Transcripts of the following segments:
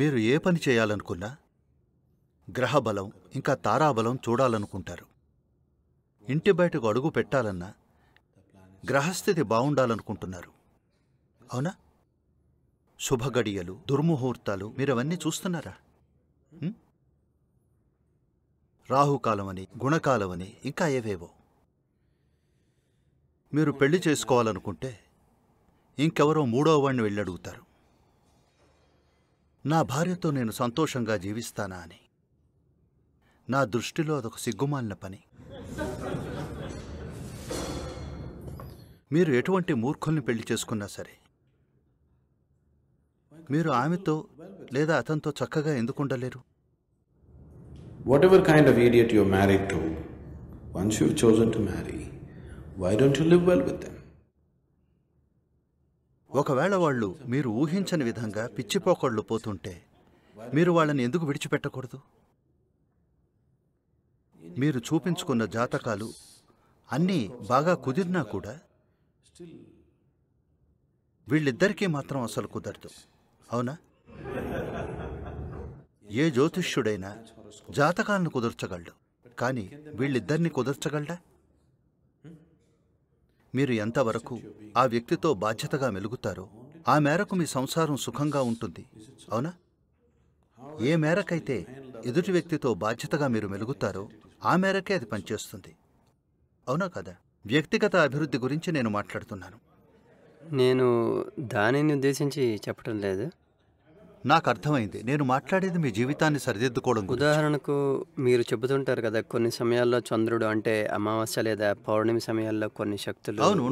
మీరు ఏ పని చేయాలనుకున్నా గ్రహబలం ఇంకా తారాబలం చూడాలనుకుంటారు ఇంటి బయటకు అడుగు పెట్టాలన్నా గ్రహస్థితి బాగుండాలనుకుంటున్నారు అవునా శుభగడియలు దుర్ముహూర్తాలు మీరవన్నీ చూస్తున్నారా రాహుకాలమని గుణకాలమని ఇంకా ఏవేవో మీరు పెళ్లి చేసుకోవాలనుకుంటే ఇంకెవరో మూడో వాడిని వెళ్ళి అడుగుతారు నా భార్యతో నేను సంతోషంగా జీవిస్తానా అని నా దృష్టిలో అదొక సిగ్గుమాలిన పని మీరు ఎటువంటి మూర్ఖుల్ని పెళ్లి చేసుకున్నా సరే మీరు ఆమెతో లేదా అతనితో చక్కగా ఎందుకు ఉండలేరు whatever kind of idiot your married to once you chosen to marry why don't you live well with them ఒకవేళ వాళ్ళు మీరు ఊహించని విధంగా పిచ్చిపోకళ్ళు పోతుంటే మీరు వాళ్ళని ఎందుకు విడిచిపెట్టకూడదు మీరు చూపించుకున్న జాతకాలు అన్నీ బాగా కుదిరినా కూడా వీళ్ళిద్దరికీ మాత్రం అసలు కుదరదు అవునా ఏ జ్యోతిష్యుడైనా జాతకాలను కుదర్చగలడు కానీ వీళ్ళిద్దరిని కుదర్చగలడా మీరు ఎంతవరకు ఆ వ్యక్తితో బాధ్యతగా మెలుగుతారో ఆ మేరకు మీ సంసారం సుఖంగా ఉంటుంది అవునా ఏ మేరకైతే ఎదుటి వ్యక్తితో బాధ్యతగా మీరు మెలుగుతారో ఆ మేరకే అది పనిచేస్తుంది అవునా కదా వ్యక్తిగత అభివృద్ధి గురించి నేను మాట్లాడుతున్నాను నేను దానిని ఉద్దేశించి చెప్పడం లేదు నాకు అర్థమైంది నేను మాట్లాడేది మీ జీవితాన్ని సరిదిద్దుకోవడం ఉదాహరణకు మీరు చెబుతుంటారు కదా కొన్ని సమయాల్లో చంద్రుడు అంటే అమావాస్య లేదా పౌర్ణమి సమయాల్లో కొన్ని శక్తులు అవును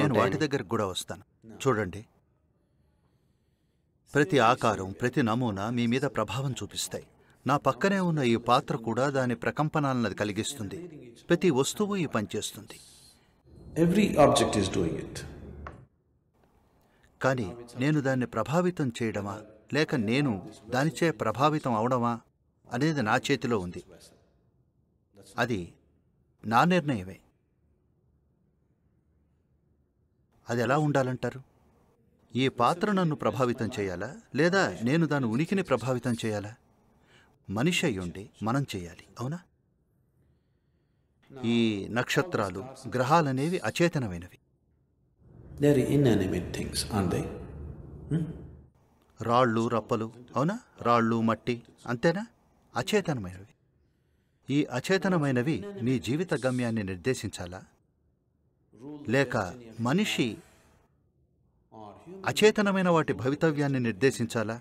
నేను వాటి దగ్గరకు కూడా వస్తాను చూడండి ప్రతి ఆకారం ప్రతి నమూనా మీ మీద ప్రభావం చూపిస్తాయి నా పక్కనే ఉన్న ఈ పాత్ర కూడా దాని ప్రకంపనాలను అది కలిగిస్తుంది ప్రతి వస్తువు ఈ పనిచేస్తుంది every object is doing it కానీ నేను దాన్ని ప్రభావితం చేయడమా లేక నేను దానిచే ప్రభావితం అవడమా అనేది నా చేతిలో ఉంది అది నా నిర్ణయమే అది ఎలా ఉండాలంటారు ఈ పాత్ర నన్ను ప్రభావితం చేయాలా లేదా నేను దాని ఉనికిని ప్రభావితం చేయాలా మనిషి అయ్యుండి మనం చేయాలి అవునా ఈ నక్షత్రాలు గ్రహాలనేవి అచేతనమైనవి థింగ్స్ రాళ్ళు రప్పలు అవునా రాళ్ళు మట్టి అంతేనా అచేతనమైనవి ఈ అచేతనమైనవి నీ జీవిత గమ్యాన్ని నిర్దేశించాలా లేక మనిషి అచేతనమైన వాటి భవితవ్యాన్ని నిర్దేశించాలా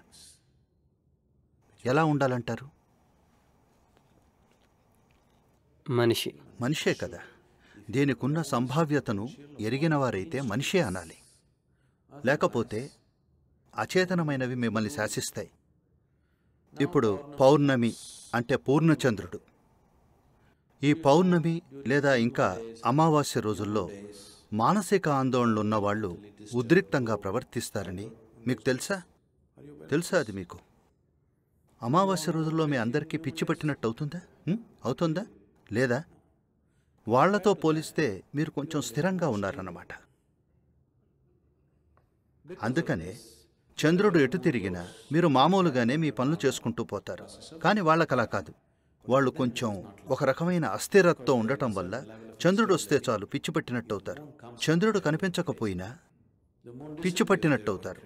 ఎలా ఉండాలంటారు మనిషి మనిషే కదా ఉన్న సంభావ్యతను ఎరిగిన వారైతే మనిషే అనాలి లేకపోతే అచేతనమైనవి మిమ్మల్ని శాసిస్తాయి ఇప్పుడు పౌర్ణమి అంటే పూర్ణచంద్రుడు ఈ పౌర్ణమి లేదా ఇంకా అమావాస్య రోజుల్లో మానసిక ఆందోళనలు ఉన్నవాళ్ళు ఉద్రిక్తంగా ప్రవర్తిస్తారని మీకు తెలుసా తెలుసా అది మీకు అమావాస్య రోజుల్లో మీ అందరికీ పిచ్చి పట్టినట్టు అవుతుందా అవుతుందా లేదా వాళ్లతో పోలిస్తే మీరు కొంచెం స్థిరంగా ఉన్నారన్నమాట అందుకనే చంద్రుడు ఎటు తిరిగినా మీరు మామూలుగానే మీ పనులు చేసుకుంటూ పోతారు కానీ వాళ్ళకలా కాదు వాళ్ళు కొంచెం ఒక రకమైన అస్థిరతతో ఉండటం వల్ల చంద్రుడు వస్తే చాలు పిచ్చి అవుతారు చంద్రుడు కనిపించకపోయినా పిచ్చి పట్టినట్టు అవుతారు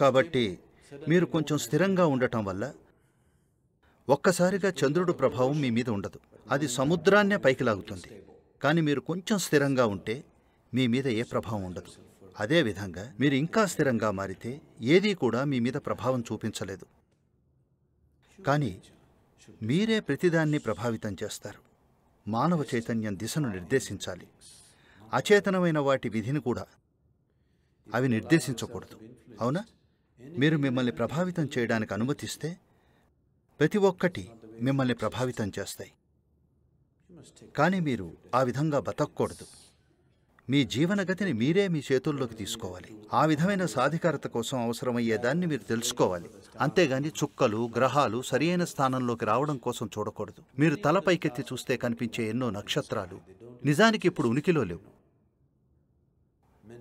కాబట్టి మీరు కొంచెం స్థిరంగా ఉండటం వల్ల ఒక్కసారిగా చంద్రుడు ప్రభావం మీ మీద ఉండదు అది సముద్రాన్నే పైకి లాగుతుంది కానీ మీరు కొంచెం స్థిరంగా ఉంటే మీ మీద ఏ ప్రభావం ఉండదు అదేవిధంగా మీరు ఇంకా స్థిరంగా మారితే ఏదీ కూడా మీ మీద ప్రభావం చూపించలేదు కానీ మీరే ప్రతిదాన్ని ప్రభావితం చేస్తారు మానవ చైతన్యం దిశను నిర్దేశించాలి అచేతనమైన వాటి విధిని కూడా అవి నిర్దేశించకూడదు అవునా మీరు మిమ్మల్ని ప్రభావితం చేయడానికి అనుమతిస్తే ప్రతి ఒక్కటి మిమ్మల్ని ప్రభావితం చేస్తాయి కానీ మీరు ఆ విధంగా బతకూడదు మీ జీవనగతిని మీరే మీ చేతుల్లోకి తీసుకోవాలి ఆ విధమైన సాధికారత కోసం అవసరమయ్యేదాన్ని మీరు తెలుసుకోవాలి అంతేగాని చుక్కలు గ్రహాలు సరియైన స్థానంలోకి రావడం కోసం చూడకూడదు మీరు తల పైకెత్తి చూస్తే కనిపించే ఎన్నో నక్షత్రాలు నిజానికి ఇప్పుడు ఉనికిలో లేవు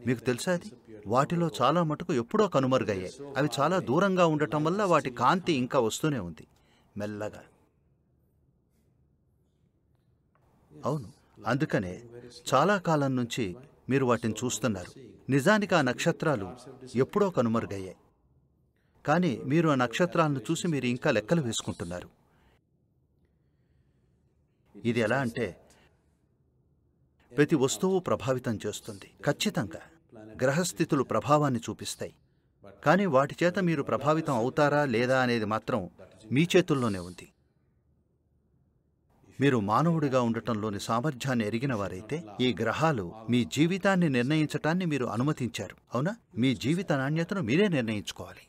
మీకు తెలుసా అది వాటిలో చాలా మటుకు ఎప్పుడో కనుమరుగయ్యాయి అవి చాలా దూరంగా ఉండటం వల్ల వాటి కాంతి ఇంకా వస్తూనే ఉంది మెల్లగా అవును అందుకనే చాలా కాలం నుంచి మీరు వాటిని చూస్తున్నారు నిజానికి ఆ నక్షత్రాలు ఎప్పుడో కనుమరుగయ్యాయి కానీ మీరు ఆ నక్షత్రాలను చూసి మీరు ఇంకా లెక్కలు వేసుకుంటున్నారు ఇది ఎలా అంటే ప్రతి వస్తువు ప్రభావితం చేస్తుంది ఖచ్చితంగా గ్రహస్థితులు ప్రభావాన్ని చూపిస్తాయి కానీ వాటి చేత మీరు ప్రభావితం అవుతారా లేదా అనేది మాత్రం మీ చేతుల్లోనే ఉంది మీరు మానవుడిగా ఉండటంలోని సామర్థ్యాన్ని ఎరిగిన వారైతే ఈ గ్రహాలు మీ జీవితాన్ని నిర్ణయించటాన్ని మీరు అనుమతించారు అవునా మీ జీవిత నాణ్యతను మీరే నిర్ణయించుకోవాలి